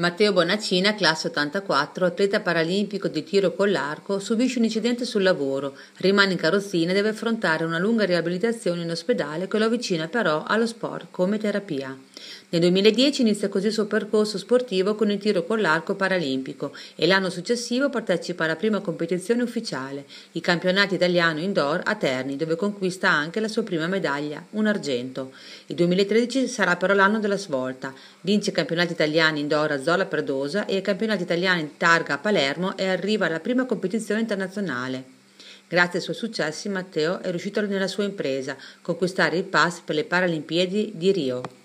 Matteo Bonaccina, classe 84, atleta paralimpico di tiro con l'arco, subisce un incidente sul lavoro, rimane in carrozzina e deve affrontare una lunga riabilitazione in ospedale che lo avvicina però allo sport come terapia. Nel 2010 inizia così il suo percorso sportivo con il tiro con l'arco paralimpico e l'anno successivo partecipa alla prima competizione ufficiale, i campionati italiano indoor a Terni, dove conquista anche la sua prima medaglia, un argento. Il 2013 sarà però l'anno della svolta, vince i campionati italiani indoor a Zona conquistò la Predosa e i campionati italiani in targa a Palermo e arriva alla prima competizione internazionale. Grazie ai suoi successi Matteo è riuscito nella sua impresa, conquistare il pass per le Paralimpiadi di Rio.